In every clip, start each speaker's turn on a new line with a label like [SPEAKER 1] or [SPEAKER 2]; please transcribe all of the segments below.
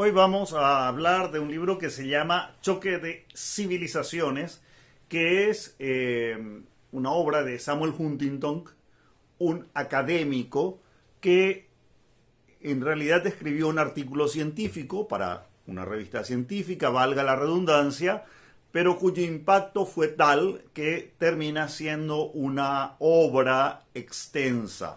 [SPEAKER 1] Hoy vamos a hablar de un libro que se llama Choque de Civilizaciones, que es eh, una obra de Samuel Huntington, un académico que en realidad escribió un artículo científico para una revista científica, valga la redundancia, pero cuyo impacto fue tal que termina siendo una obra extensa.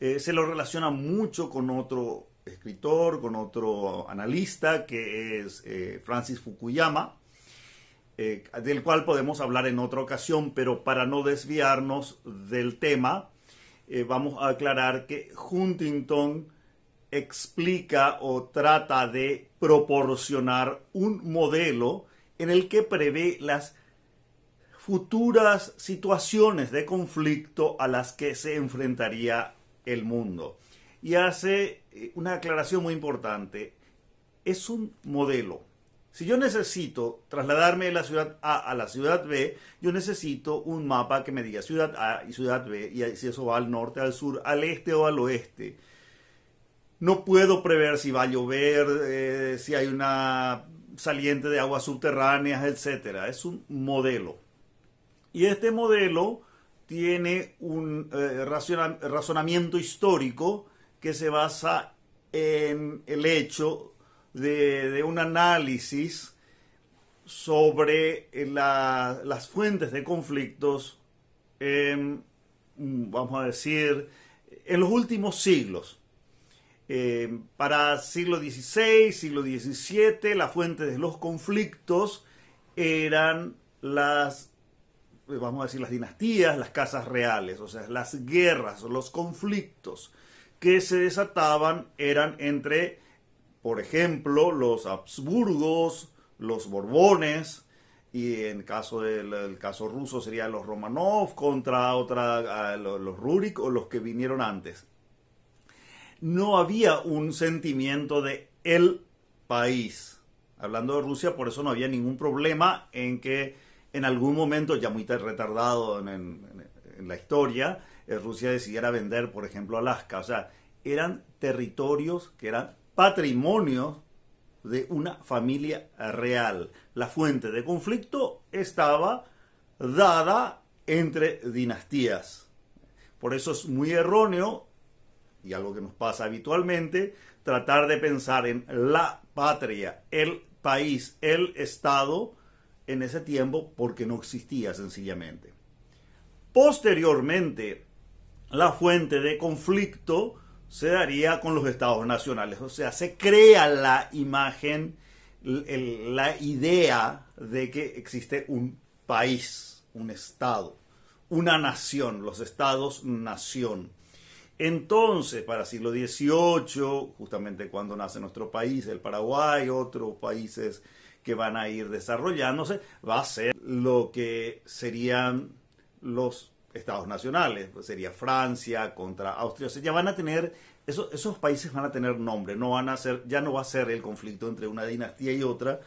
[SPEAKER 1] Eh, se lo relaciona mucho con otro escritor, con otro analista que es eh, Francis Fukuyama, eh, del cual podemos hablar en otra ocasión, pero para no desviarnos del tema, eh, vamos a aclarar que Huntington explica o trata de proporcionar un modelo en el que prevé las futuras situaciones de conflicto a las que se enfrentaría el mundo y hace eh, una aclaración muy importante. Es un modelo. Si yo necesito trasladarme de la ciudad A a la ciudad B, yo necesito un mapa que me diga ciudad A y ciudad B, y si eso va al norte, al sur, al este o al oeste. No puedo prever si va a llover, eh, si hay una saliente de aguas subterráneas, etc. Es un modelo. Y este modelo tiene un eh, razonamiento histórico que se basa en el hecho de, un análisis sobre eh, las fuentes de conflictos, mm, vamos a decir, en los últimos siglos. Eh, para siglo XVI, siglo XVII, la fuente de los conflictos eran las, vamos a decir, las dinastías, las casas reales, o sea, las guerras, los conflictos que se desataban eran entre, por ejemplo, los Habsburgos, los Borbones, y en caso del el caso ruso serían los Romanov contra otra, ah, los, Rurik o los que vinieron antes. No había un sentimiento de el país. Hablando de Rusia, por eso no había ningún problema en que en algún momento, ya muy retardado en la historia, eh, Rusia decidiera vender, por ejemplo, Alaska. O sea, eran territorios que eran patrimonio de una familia real. La fuente de conflicto estaba dada entre dinastías. Por eso es muy erróneo, y algo que nos pasa habitualmente, tratar de pensar en la patria, el país, el Estado en ese tiempo porque no existía sencillamente. Posteriormente, la fuente de conflicto se daría con los estados nacionales. O sea, se crea la imagen, la idea de que existe un país, un estado, una nación, los estados-nación. Entonces, para siglo XVIII, justamente cuando nace nuestro país, el Paraguay, otros países que van a ir desarrollándose, va a ser lo que serían los estados nacionales, pues, sería Francia contra Austria, o ya van a tener, esos, esos países van a tener nombre, no van a ser, ya no va a ser el conflicto entre una dinastía y otra,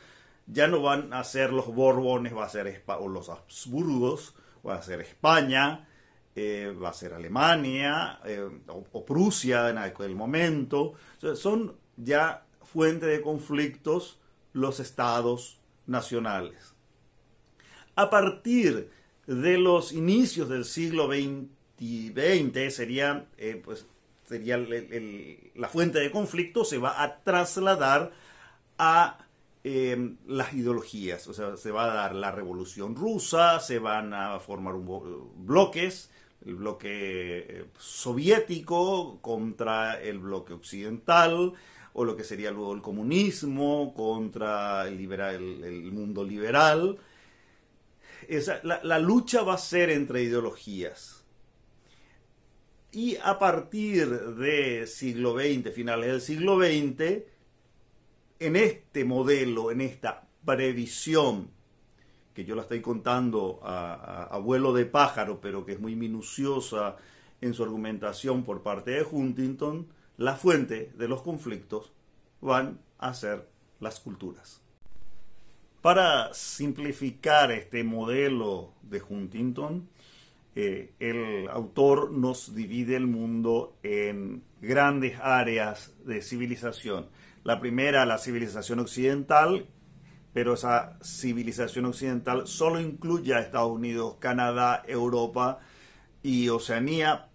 [SPEAKER 1] ya no van a ser los Borbones, va a ser o los Habsburgos, va a ser España, eh, va a ser Alemania eh, o, Prusia en aquel momento. son ya fuente de conflictos los estados nacionales. A partir de los inicios del siglo XX, sería, eh, pues, sería la fuente de conflicto, se va a trasladar a em, las ideologías. O sea, se va a dar la revolución rusa, se van a formar bloques, el bloque eh, soviético contra el bloque occidental, o lo que sería luego el comunismo contra el mundo liberal la, lucha va a ser entre ideologías. Y a partir del siglo XX, finales del siglo XX, en este modelo, en esta previsión, que yo la estoy contando a, Abuelo de pájaro, pero que es muy minuciosa en su argumentación por parte de Huntington, la fuente de los conflictos van a ser las culturas. Para simplificar este modelo de Huntington, eh, el autor nos divide el mundo en grandes áreas de civilización. La primera, la civilización occidental, pero esa civilización occidental solo incluye a Estados Unidos, Canadá, Europa y Oceanía.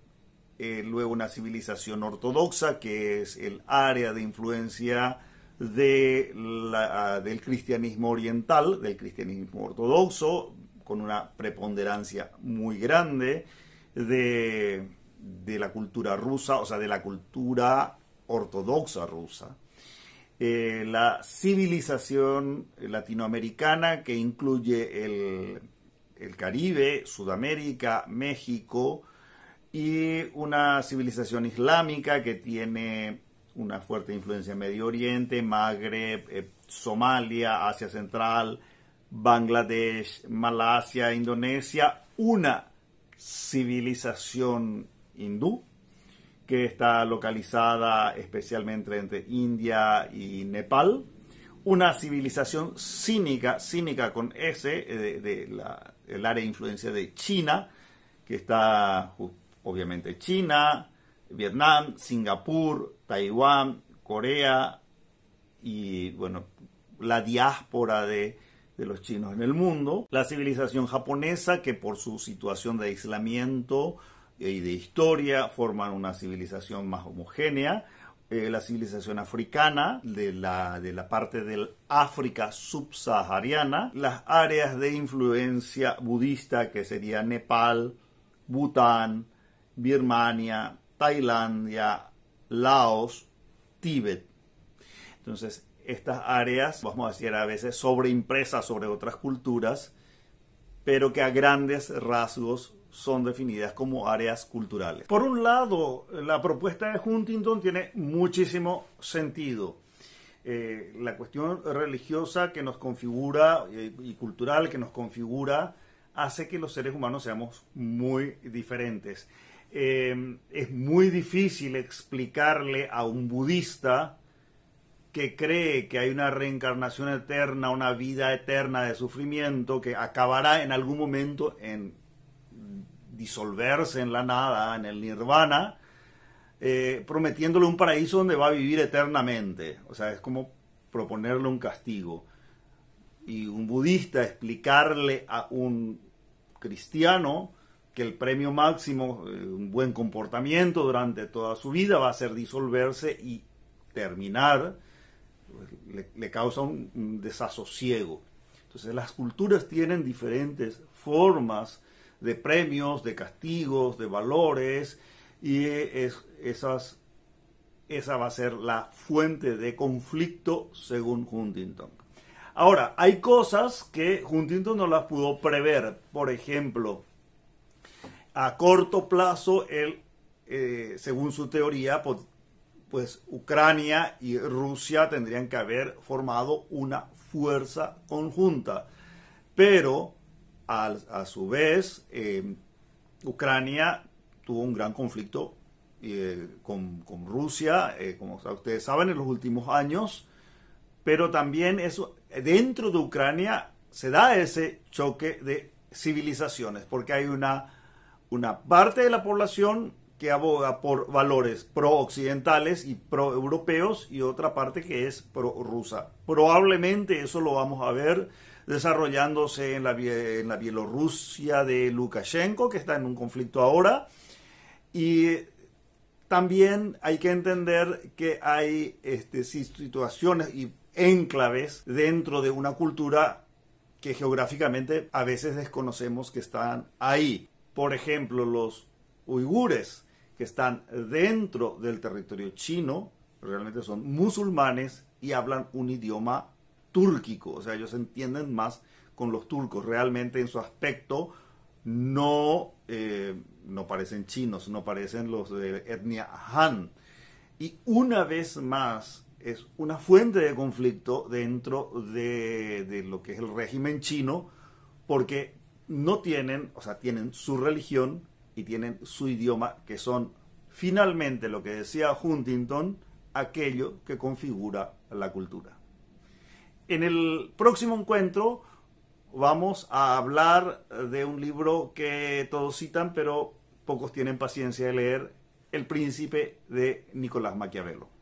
[SPEAKER 1] Eh, luego una civilización ortodoxa, que es el área de influencia Ah, del cristianismo oriental, del cristianismo ortodoxo, con una preponderancia muy grande, de, la cultura rusa, o sea, de la cultura ortodoxa rusa. Eh, la civilización latinoamericana que incluye el, el, Caribe, Sudamérica, México y una civilización islámica que tiene una fuerte influencia en Medio Oriente, Magreb, eh, Somalia, Asia Central, Bangladesh, Malasia, Indonesia, una civilización hindú que está localizada especialmente entre India y Nepal, una civilización cínica, cínica con S, eh, el área de influencia de China, que está obviamente China, Vietnam, Singapur, Taiwán, Corea y, bueno, la diáspora de, los chinos en el mundo. La civilización japonesa, que por su situación de aislamiento eh, y de historia forman una civilización más homogénea. Eh, la civilización africana, de la, de la parte del África subsahariana, las áreas de influencia budista que sería Nepal, Bután, Birmania, Tailandia, Laos, Tíbet. Entonces, estas áreas, vamos a decir a veces sobreimpresas sobre otras culturas, pero que a grandes rasgos son definidas como áreas culturales. Por un lado, la propuesta de Huntington tiene muchísimo sentido. Eh, la cuestión religiosa que nos configura eh, y cultural que nos configura hace que los seres humanos seamos muy diferentes. Eh, es muy difícil explicarle a un budista que cree que hay una reencarnación eterna, una vida eterna de sufrimiento que acabará en algún momento en disolverse en la nada, en el nirvana, eh, prometiéndole un paraíso donde va a vivir eternamente. O sea, es como proponerle un castigo. Y un budista explicarle a un cristiano que el premio máximo, eh, un buen comportamiento durante toda su vida, va a ser disolverse y terminar, pues, le, causa un, desasosiego. Entonces las culturas tienen diferentes formas de premios, de castigos, de valores, y es, esas, esa va a ser la fuente de conflicto según Huntington. Ahora, hay cosas que Huntington no las pudo prever. Por ejemplo, a corto plazo, él, eh, según su teoría, pues Ucrania y Rusia tendrían que haber formado una fuerza conjunta. Pero, a, a su vez, em, Ucrania tuvo un gran conflicto eh, con, con, Rusia, eh, como ustedes saben, en los últimos años, pero también eso, dentro de Ucrania se da ese choque de civilizaciones, porque hay una una parte de la población que aboga por valores pro-occidentales y pro-europeos y otra parte que es pro-rusa. Probablemente eso lo vamos a ver desarrollándose en la, en la Bielorrusia de Lukashenko, que está en un conflicto ahora. Y también hay que entender que hay este, situaciones y enclaves dentro de una cultura que geográficamente a veces desconocemos que están ahí por ejemplo, los uigures que están dentro del territorio chino, realmente son musulmanes y hablan un idioma túrquico, o sea, ellos entienden más con los turcos, realmente en su aspecto no, eh, no parecen chinos, no parecen los de etnia Han. Y una vez más es una fuente de conflicto dentro de, de lo que es el régimen chino, porque no tienen, o sea, tienen su religión y tienen su idioma, que son finalmente lo que decía Huntington, aquello que configura la cultura. En el próximo encuentro vamos a hablar de un libro que todos citan, pero pocos tienen paciencia de leer, El príncipe de Nicolás Maquiavelo.